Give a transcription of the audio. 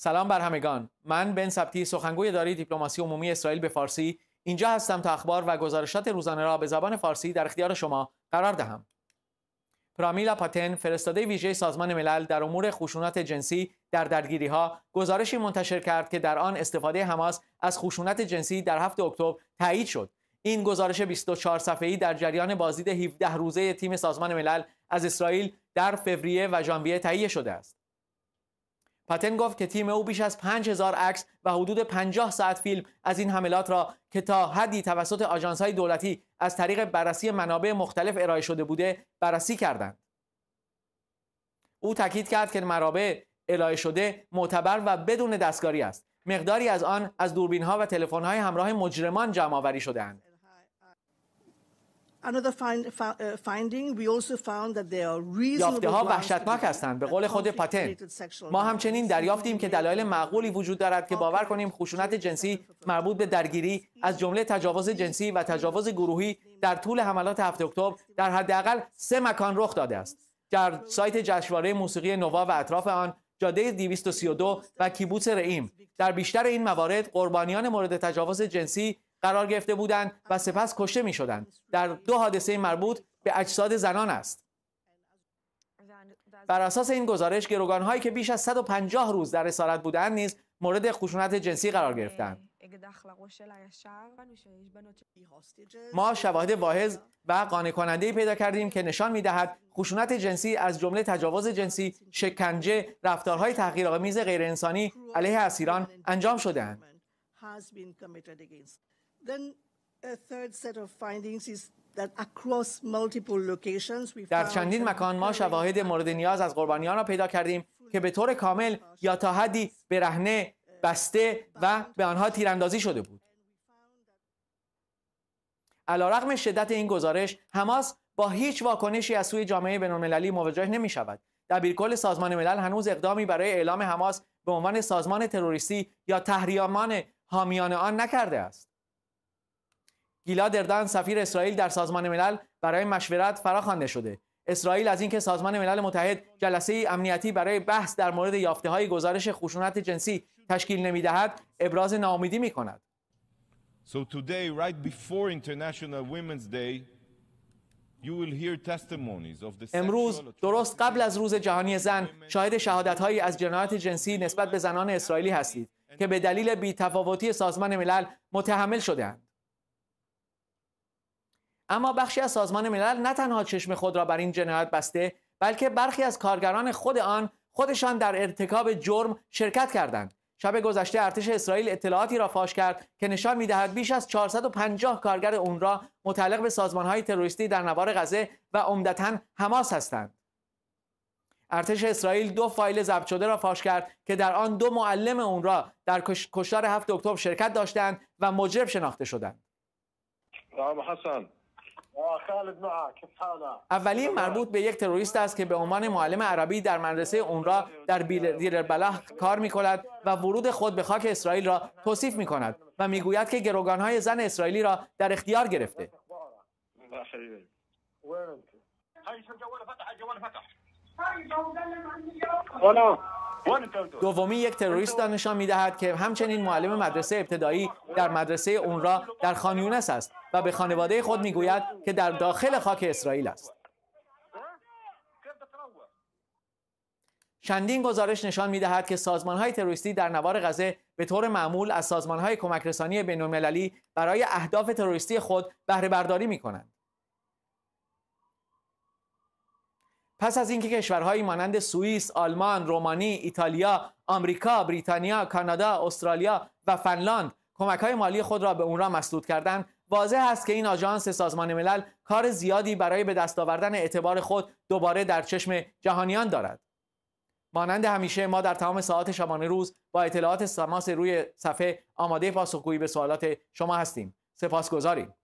سلام بر همگان من بن سبتی سخنگوی اداره دیپلماسی عمومی اسرائیل به فارسی اینجا هستم تا اخبار و گزارشات روزانه را به زبان فارسی در اختیار شما قرار دهم پرامیلا پاتن فرستاده ویژه سازمان ملل در امور خشونت جنسی در درگیری ها گزارشی منتشر کرد که در آن استفاده حماس از خشونت جنسی در هفت اکتبر تایید شد این گزارش 24 صفحه‌ای در جریان بازدید 17 روزه تیم سازمان ملل از اسرائیل در فوریه و ژانویه تهیه شده است پتن گفت که تیم او بیش از 5000 عکس و حدود 50 ساعت فیلم از این حملات را که تا حدی توسط های دولتی از طریق بررسی منابع مختلف ارائه شده بوده بررسی کردند. او تاکید کرد که منابع ارائه شده معتبر و بدون دستکاری است. مقداری از آن از ها و های همراه مجرمان شده اند. Uh, uh, یافته ها وحشتناک هستند به قول خود پاتن، ما همچنین دریافتیم که دلایل معقولی وجود دارد که باور کنیم خشونت جنسی مربوط به درگیری از جمله تجاوز جنسی و تجاوز گروهی در طول حملات 7 اکتبر در حداقل سه مکان رخ داده است در سایت جشنواره موسیقی نوا و اطراف آن جاده 232 و کیبوت رئیم در بیشتر این موارد قربانیان مورد تجاوز جنسی قرار گرفته بودند و سپس کشته می شدند در دو حادثه مربوط به اجساد زنان است بر اساس این گزارش گروگان هایی که بیش از 150 روز در اسارت بودند نیز مورد خشونت جنسی قرار گرفتند ما شواهد واحظ و قانع کننده پیدا کردیم که نشان می دهد خشونت جنسی از جمله تجاوز جنسی، شکنجه، رفتارهای تحقیرآمیز انسانی علیه اسیران انجام شدهاند. در چندین مکان ما شواهد مورد نیاز از قربانیان را پیدا کردیم که به طور کامل یا تا حدی رهنه بسته و به آنها تیراندازی شده بود رقم شدت این گزارش حماس با هیچ واکنشی از سوی جامعه المللی مواجه نمی شود دبیرکل سازمان ملل هنوز اقدامی برای اعلام حماس به عنوان سازمان تروریستی یا تحریمان حامیان آن نکرده است گیلاد دردان سفیر اسرائیل در سازمان ملل برای مشورت فراخوانده شده اسرائیل از اینکه سازمان ملل متحد جلسه امنیتی برای بحث در مورد یافته های گزارش خشونت جنسی تشکیل نمی دهد ابراز ناامیدی می کند امروز درست قبل از روز جهانی زن شاهد شهادت هایی از جنایت جنسی نسبت به زنان اسرائیلی هستید که به دلیل تفاوتی سازمان ملل متحمل شدهاند اما بخشی از سازمان ملل نه تنها چشم خود را بر این جنایت بسته بلکه برخی از کارگران خود آن خودشان در ارتکاب جرم شرکت کردند شب گذشته ارتش اسرائیل اطلاعاتی را فاش کرد که نشان میدهد بیش از 450 کارگر را متعلق به سازمانهای تروریستی در نوار غزه و عمدتا حماس هستند ارتش اسرائیل دو فایل ضبط شده را فاش کرد که در آن دو معلم را در کشتار 7 اکتبر شرکت داشتند و مجرم شناخته شدند. حسن اولین مربوط به یک تروریست است که به عنوان معلم عربی در مدرسه اونرا در دیر بلح کار می کند و ورود خود به خاک اسرائیل را توصیف می کند و میگوید که های زن اسرائیلی را در اختیار گرفته دومی یک تروریست را نشان دهد که همچنین معلم مدرسه ابتدایی در مدرسه اون را در خانیونس است و به خانواده خود می گوید که در داخل خاک اسرائیل است چندین گزارش نشان می دهد که سازمان های تروریستی در نوار غزه به طور معمول از سازمان های کمک رسانی بین المللی برای اهداف تروریستی خود بهره برداری می کنند. پس از اینکه کشورهایی مانند سوئیس، آلمان، رومانی، ایتالیا، آمریکا، بریتانیا، کانادا، استرالیا و فنلاند کمکهای مالی خود را به اون را مسدود کردند، واضح است که این آژانس سازمان ملل کار زیادی برای به دست آوردن اعتبار خود دوباره در چشم جهانیان دارد. مانند همیشه ما در تمام ساعات شبانه روز با اطلاعات سماس روی صفحه آماده پاسخگویی به سوالات شما هستیم. سپاسگزاریم.